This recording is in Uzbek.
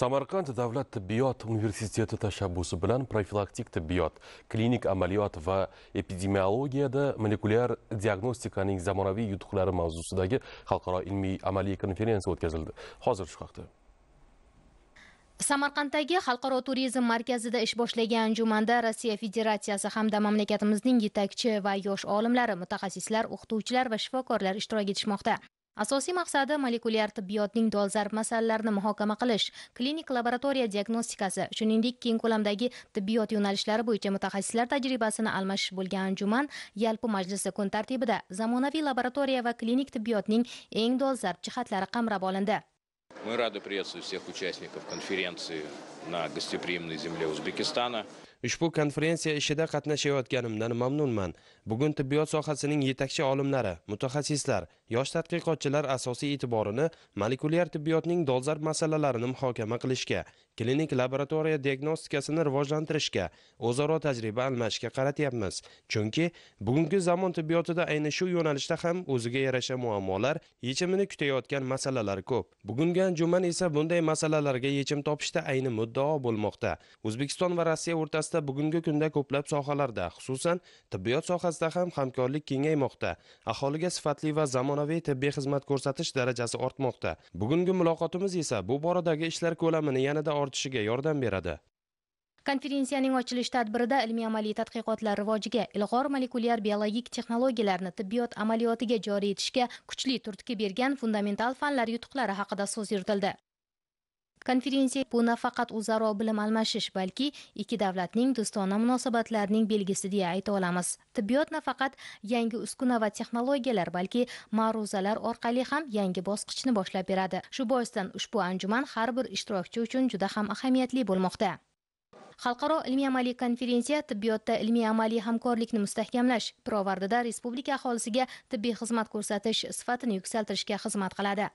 samarqand davlat tibbiyot universiteti tashabbusi bilan profilaktik tibbiyot klinik amaliyot va epidemiologiyada molekulyar diagnostikaning zamonaviy yutuqlari mavzusidagi xalqaro ilmiy amaliy konferensiya o'tkazildi hozir shu haqda samarqanddagi xalqaro turizm markazida ish boshlagan jumanda rossiya federatsiyasi hamda mamlakatimizning yetakchi va yosh olimlari mutaxassislar o'qituvchilar va shifokorlar ishtirok etishmoqda asosiy maqsadi molekulyar tibbiyotning dolzarb masalalarini muhokama qilish klinik laboratoriya diagnostikasi shuningdek keng ko'lamdagi tibbiyot yo'nalishlari bo'yicha mutaxassislar tajribasini almashish bo'lgan anjuman yalpi majlisi kun tartibida zamonaviy laboratoriya va klinik tibbiyotning eng dolzarb jihatlari qamrab olindi Мы рады приветствовать всех участников конференции на гостеприимной земле Узбекистана. ushbu konferensiya ishida qatnashayotganimdan mamnunman bugun tibbiyot sohasining yetakchi olimlari mutaxassislar yosh tadqiqotchilar asosiy e'tiborini molekulyar tibbiyotning dolzarb masalalarini muhokama qilishga klinik laboratoriya diagnostikasini rivojlantirishga o'zaro tajriba almashishga qaratyapmiz chunki bugungi zamon tibbiyotida ayni shu yo'nalishda ham o'ziga yarasha muammolar yechimini kutayotgan masalalar ko'p bugungi anjuman esa bunday masalalarga yechim topishda ayni muddao bo'lmoqda o'zbekiston va rossiya o'rtasida doirasida bugungi kunda ko'plab sohalarda xususan tibbiyot sohasida ham hamkorlik kengaymoqda aholiga sifatli va zamonaviy tibbiy xizmat ko'rsatish darajasi ortmoqda bugungi muloqotimiz esa bu boradagi ishlar ko'lamini yanada ortishiga yordam beradi konferensiyaning ochilish tadbirida ilmiy amaliy tadqiqotlar rivojiga ilg'or molekulyar biologik texnologiyalarni tibbiyot amaliyotiga joriy etishga kuchli turtki bergan fundamental fanlar yutuqlari haqida so'z yuritildi konferensiya bu nafaqat o'zaro bilim almashish balki ikki davlatning do'stona munosabatlarining belgisi deya ayta olamiz tibbiyot nafaqat yangi uskuna va texnologiyalar balki ma'ruzalar orqali ham yangi bosqichni boshlab beradi shu boisdan ushbu anjuman har bir ishtirokchi uchun juda ham ahamiyatli bo'lmoqda xalqaro ilmiy amaliy konferensiya tibbiyotda ilmiy amaliy hamkorlikni mustahkamlash pirovardida respublika aholisiga tibbiy xizmat ko'rsatish sifatini yuksaltirishga xizmat qiladi